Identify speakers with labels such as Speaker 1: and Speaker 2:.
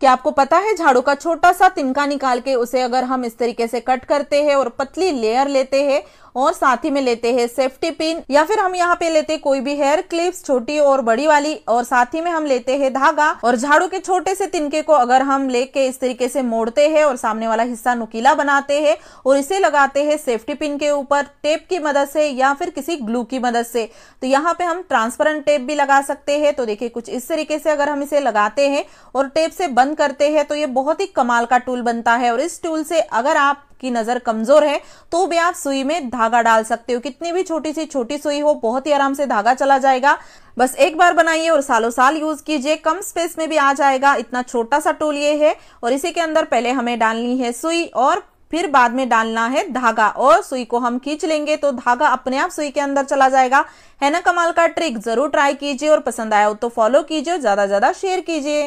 Speaker 1: क्या आपको पता है झाड़ू का छोटा सा तिनका निकाल के उसे अगर हम इस तरीके से कट करते हैं और पतली लेयर लेते हैं और साथ ही में लेते हैं सेफ्टी पिन या फिर हम यहाँ पे लेते हैं कोई भी हेयर क्लिप्स छोटी और बड़ी वाली और साथ ही में हम लेते हैं धागा और झाड़ू के छोटे से तिनके को अगर हम लेके इस तरीके से मोड़ते हैं और सामने वाला हिस्सा नुकीला बनाते हैं और इसे लगाते हैं सेफ्टी पिन के ऊपर टेप की मदद से या फिर किसी ग्लू की मदद से तो यहाँ पे हम ट्रांसपेरेंट टेप भी लगा सकते हैं तो देखिये कुछ इस तरीके से अगर हम इसे लगाते हैं और टेप से बंद करते हैं तो ये बहुत ही कमाल का टूल बनता है और इस टूल से अगर आप आपकी नज़र कमज़ोर है तो भी आप सुई में धागा डाल सकते हो कितनी भी छोटी सी छोटी सुई हो बहुत ही आराम से धागा चला जाएगा बस एक बार बनाइए और सालों साल यूज कीजिए कम स्पेस में भी आ जाएगा इतना छोटा सा टूल ये है और इसी के अंदर पहले हमें डालनी है सुई और फिर बाद में डालना है धागा और सुई को हम खींच लेंगे तो धागा अपने आप सुई के अंदर चला जाएगा है ना कमाल का ट्रिक जरूर ट्राई कीजिए और पसंद आया हो तो फॉलो कीजिए ज्यादा ज्यादा शेयर कीजिए